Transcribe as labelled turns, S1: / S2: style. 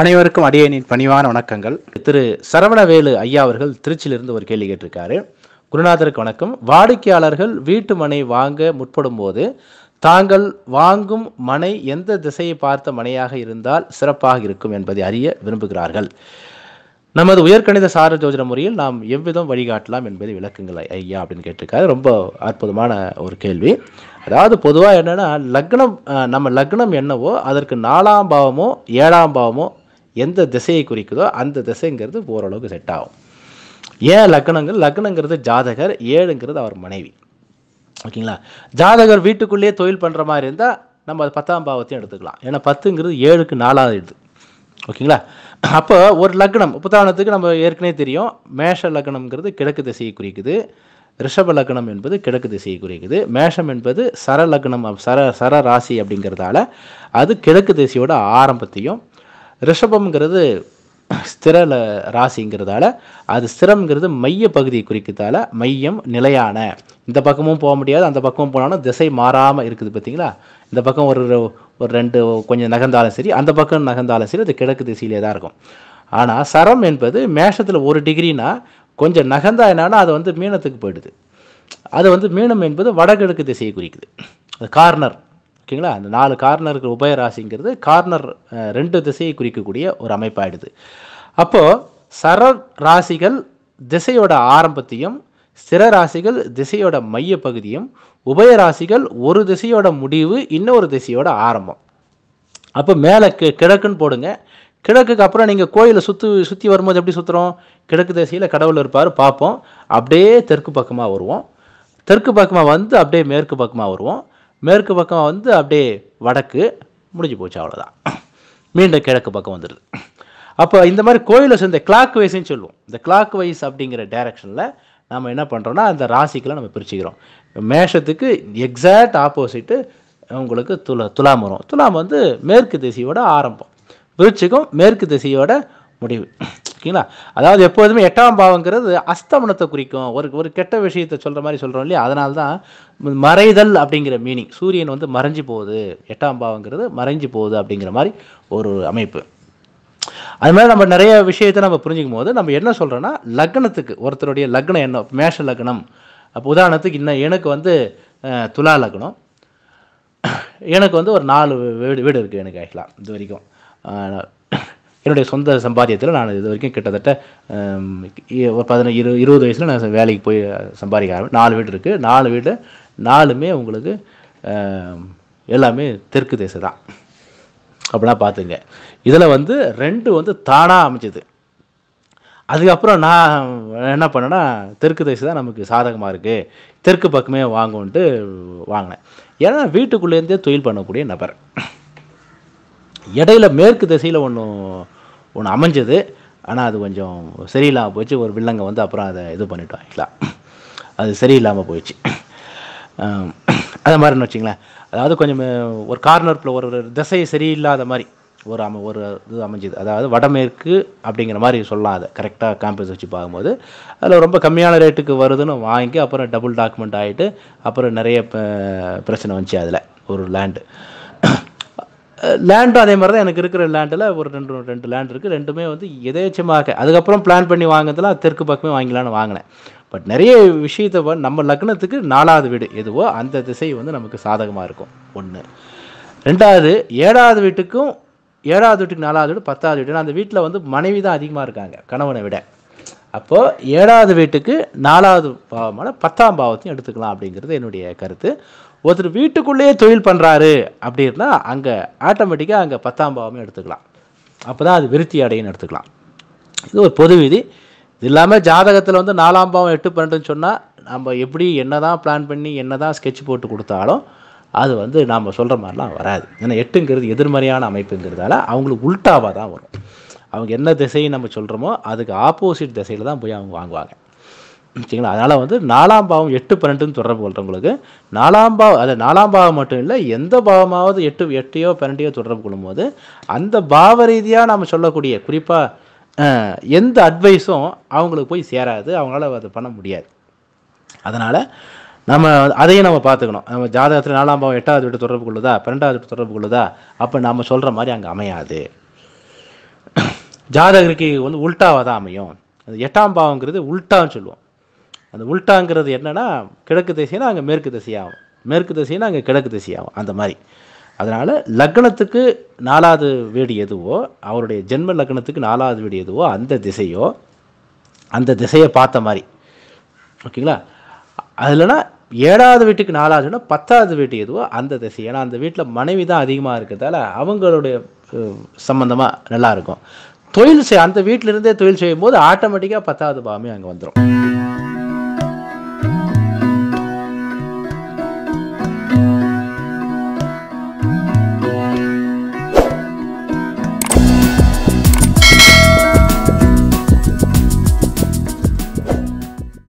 S1: அனைவருக்கும் அடியனின் பணிவான வணக்கங்கள் திரு சரவணவேலு ஐயா அவர்கள் திருச்சியிலிருந்து ஒரு கேள்வி கேட்டிருக்காரு குருநாதருக்கு வணக்கம் வாடிக்கையாளர்கள் வீட்டு மனை வாங்க முற்படும் போது தாங்கள் வாங்கும் மனை எந்த திசையை பார்த்த மனையாக இருந்தால் சிறப்பாக இருக்கும் என்பதை அறிய விரும்புகிறார்கள் நமது உயர்கணித சார ஜோதிட முறையில் நாம் எவ்விதம் வழிகாட்டலாம் என்பதை விளக்குங்கள் ஐயா அப்படின்னு கேட்டிருக்காரு ரொம்ப அற்புதமான ஒரு கேள்வி அதாவது பொதுவாக என்னென்னா லக்னம் நம்ம லக்னம் என்னவோ அதற்கு நாலாம் பாவமோ ஏழாம் பாவமோ எந்த திசையை குறிக்குதோ அந்த திசைங்கிறது ஓரளவுக்கு செட் ஆகும் ஏன் லக்னங்கள் லக்னங்கிறது ஜாதகர் ஏழுங்கிறது அவர் மனைவி ஓகேங்களா ஜாதகர் வீட்டுக்குள்ளேயே தொழில் பண்ணுற மாதிரி இருந்தால் நம்ம அது பத்தாம் பாவத்தையும் எடுத்துக்கலாம் ஏன்னா பத்துங்கிறது ஏழுக்கு நாலாவது இது ஓகேங்களா அப்போ ஒரு லக்னம் உதாரணத்துக்கு நம்ம ஏற்கனவே தெரியும் மேஷ லக்னம்ங்கிறது கிழக்கு திசையை குறிக்குது ரிஷப லக்னம் என்பது கிழக்கு திசையை குறிக்குது மேஷம் என்பது சர லக்னம் சர சர ராசி அப்படிங்கிறதால அது கிழக்கு திசையோட ஆரம்பத்தையும் ரிஷபம்ங்கிறது ஸ்திர ராசிங்கிறதால அது ஸ்திரம்ங்கிறது மைய பகுதியை குறிக்கிறதால மையம் நிலையான இந்த பக்கமும் போக முடியாது அந்த பக்கமும் போனாலும் திசை மாறாமல் இருக்குது பார்த்தீங்களா இந்த பக்கம் ஒரு ஒரு ரெண்டு கொஞ்சம் நகர்ந்தாலும் சரி அந்த பக்கம் நகர்ந்தாலும் சரி அது கிழக்கு திசையிலே தான் இருக்கும் ஆனால் சரம் என்பது மேஷத்தில் ஒரு டிகிரினா கொஞ்சம் நகர்ந்தா என்னன்னா அது வந்து மீனத்துக்கு போயிடுது அது வந்து மீனம் என்பது வடகிழக்கு திசையை குறிக்குது அது கார்னர் ஓகேங்களா அந்த நாலு கார்னருக்கு உபயராசிங்கிறது கார்னர் ரெண்டு திசையை குறிக்கக்கூடிய ஒரு அமைப்பாயிடுது அப்போது சர ராசிகள் திசையோட ஆரம்பத்தையும் சிற ராசிகள் திசையோட மைய பகுதியும் உபயராசிகள் ஒரு திசையோட முடிவு இன்னொரு திசையோட ஆரம்பம் அப்போ மேலே கிழக்குன்னு போடுங்க கிழக்குக்கு அப்புறம் நீங்கள் கோயிலை சுற்று சுற்றி வரும்போது எப்படி சுற்றுறோம் கிழக்கு திசையில் கடவுள் இருப்பார் பார்ப்போம் அப்படியே தெற்கு பக்கமாக வருவோம் தெற்கு பக்கமாக வந்து அப்படியே மேற்கு பக்கமாக வருவோம் மேற்கு பக்கம் வந்து அப்படியே வடக்கு முடிஞ்சு போச்சு அவ்வளோதான் மீண்டும் கிழக்கு பக்கம் வந்துடுது அப்போ இந்த மாதிரி கோயிலை சேர்ந்த கிளாக் வைஸ்ன்னு சொல்லுவோம் இந்த கிளாக் வைஸ் அப்படிங்கிற டைரக்ஷனில் நம்ம என்ன பண்ணுறோன்னா அந்த ராசிக்கெலாம் நம்ம பிரிச்சுக்கிறோம் மேஷத்துக்கு எக்ஸாக்ட் ஆப்போசிட்டு உங்களுக்கு துலா துலாம் வரும் துலாம் வந்து மேற்கு திசையோட ஆரம்பம் விருச்சிகம் மேற்கு திசையோட முடிவு ஓகேங்களா அதாவது எப்போதுமே எட்டாம் பாவங்கிறது அஸ்தமனத்தை குறிக்கும் ஒரு ஒரு கெட்ட விஷயத்தை சொல்கிற மாதிரி சொல்கிறோம் இல்லையா அதனால தான் மறைதல் அப்படிங்கிற மீனிங் சூரியன் வந்து மறைஞ்சு போகுது எட்டாம் பாவங்கிறது மறைஞ்சு போகுது அப்படிங்கிற மாதிரி ஒரு அமைப்பு அது மாதிரி நம்ம நிறைய விஷயத்தை நம்ம புரிஞ்சுக்கும் போது நம்ம என்ன சொல்கிறோன்னா லக்னத்துக்கு ஒருத்தருடைய லக்னம் என்ன மேஷ லக்னம் அப்போ உதாரணத்துக்கு இன்னும் எனக்கு வந்து துலா லக்னம் எனக்கு வந்து ஒரு நாலு வீடு வீடு இருக்குது எனக்கு ஆக்சுவலாக இது வரைக்கும் என்னுடைய சொந்த சம்பாத்தியத்தில் நான் இது வரைக்கும் கிட்டத்தட்ட ஒரு பதினஞ்சு இரு இருபது வயசில் நான் வேலைக்கு போய் சம்பாதிக்க ஆரம்பி நாலு வீடு இருக்குது நாலு வீடு நாலுமே உங்களுக்கு எல்லாமே தெற்கு தேச தான் அப்படின்னா பார்த்துங்க இதில் வந்து ரெண்டு வந்து தானாக அமைச்சது அதுக்கப்புறம் நான் என்ன பண்ணேன்னா தெற்கு தேசம் தான் நமக்கு சாதகமாக இருக்குது தெற்கு பக்கமே வாங்கணுன்ட்டு வாங்கினேன் ஏன்னா வீட்டுக்குள்ளேருந்தே தொழில் பண்ணக்கூடிய நபர் இடையில மேற்கு திசையில் ஒன்றும் ஒன்று அமைஞ்சது ஆனால் அது கொஞ்சம் சரியில்லாமல் போச்சு ஒரு வில்லங்க வந்து அப்புறம் அதை இது பண்ணிட்டோம் ஆக்சுவலாக அது சரியில்லாமல் போயிடுச்சு அது மாதிரின்னு வச்சிங்களேன் அதாவது கொஞ்சம் ஒரு கார்னர்க்குள்ள ஒரு திசை சரியில்லாத மாதிரி ஒரு அம ஒரு இது அமைஞ்சுது அதாவது வடமேற்கு அப்படிங்கிற மாதிரி சொல்லலாம் அதை கரெக்டாக கேம்பஸ் வச்சு பார்க்கும்போது அதில் ரொம்ப கம்மியான ரேட்டுக்கு வருதுன்னு வாங்கி அப்புறம் டபுள் டாக்குமெண்ட் ஆகிட்டு அப்புறம் நிறைய பிரச்சனை வந்துச்சு அதில் ஒரு லேண்டு லேண்டும் அதே மாதிரி தான் எனக்கு இருக்கிற லேண்டில் ஒரு ரெண்டு ரெண்டு லேண்ட் இருக்குது ரெண்டுமே வந்து எதேச்சமாக அதுக்கப்புறம் பிளான் பண்ணி வாங்கினதுலாம் தெற்கு பக்கமே வாங்கிலான்னு வாங்கினேன் பட் நிறைய விஷயத்தை நம்ம லக்னத்துக்கு நாலாவது வீடு எதுவோ அந்த திசை வந்து நமக்கு சாதகமாக இருக்கும் ஒன்று ரெண்டாவது ஏழாவது வீட்டுக்கும் ஏழாவது வீட்டுக்கு நாலாவது வீடு பத்தாவது வீடு அந்த வீட்டில் வந்து மனைவி தான் அதிகமாக இருக்காங்க கணவனை விட அப்போது ஏழாவது வீட்டுக்கு நாலாவது பாவமான பத்தாம் பாவத்தையும் எடுத்துக்கலாம் அப்படிங்கிறது என்னுடைய கருத்து ஒருத்தர் வீட்டுக்குள்ளேயே தொழில் பண்ணுறாரு அப்படின்னா அங்கே ஆட்டோமேட்டிக்காக அங்கே பத்தாம் பாவமே எடுத்துக்கலாம் அப்போ தான் அது விருத்தி அடையின்னு எடுத்துக்கலாம் இது ஒரு பொது விதி இது இல்லாமல் ஜாதகத்தில் வந்து நாலாம் பாவம் எட்டு பன்னெண்டுன்னு சொன்னால் நம்ம எப்படி என்ன தான் பிளான் பண்ணி என்ன தான் ஸ்கெட்ச் போட்டு கொடுத்தாலும் அது வந்து நாம் சொல்கிற மாதிரிலாம் வராது ஏன்னா எட்டுங்கிறது எதிர்மறையான அமைப்புங்கிறதால அவங்களுக்கு உல்ட்டாவாக தான் வரும் அவங்க என்ன திசையை நம்ம சொல்கிறோமோ அதுக்கு ஆப்போசிட் திசையில் தான் போய் அவங்க வாங்குவாங்க சரிங்களா அதனால் வந்து நாலாம் பாவம் எட்டு பன்னெண்டுன்னு தொடர்பு கொள்கிறவங்களுக்கு நாலாம் பாவம் அது நாலாம் பாவம் மட்டும் இல்லை எந்த பாவமாவது எட்டு எட்டையோ பன்னெண்டையோ தொடர்பு கொள்ளும்போது அந்த பாவ ரீதியாக நம்ம சொல்லக்கூடிய குறிப்பாக எந்த அட்வைஸும் அவங்களுக்கு போய் சேராது அவங்களால அதை பண்ண முடியாது அதனால் நம்ம அதையும் நம்ம பார்த்துக்கணும் நம்ம ஜாதகத்தில் நாலாம் பாவம் எட்டாவது வீட்டு தொடர்பு கொள்ளுதா பன்னெண்டாவது வீட்டு தொடர்பு கொள்ளுதா அப்போ நம்ம சொல்கிற மாதிரி அங்கே அமையாது ஜாதகருக்கு வந்து உல்ட்டாவாக தான் அமையும் எட்டாம் பாவங்கிறது உல்ட்டான்னு சொல்லுவோம் அந்த உல்டாங்கிறது என்னென்னா கிழக்கு திசைனா அங்கே மேற்கு திசையாகும் மேற்கு திசைனா அங்கே கிழக்கு திசையாகும் அந்த மாதிரி அதனால் லக்னத்துக்கு நாலாவது வீடு எதுவோ அவருடைய ஜென்ம லக்னத்துக்கு நாலாவது வீடு எதுவோ அந்த திசையோ அந்த திசையை பார்த்த மாதிரி ஓகேங்களா அதுலனா ஏழாவது வீட்டுக்கு நாலாவதுனா பத்தாவது வீட்டு எதுவோ அந்த திசை ஏன்னா அந்த வீட்டில் மனைவி தான் அதிகமாக இருக்கிறதால அவங்களுடைய சம்மந்தமாக நல்லாயிருக்கும் தொழில் செய் அந்த வீட்டிலிருந்தே தொழில் செய்யும்போது ஆட்டோமேட்டிக்காக பத்தாவது பாவமே அங்கே வந்துடும்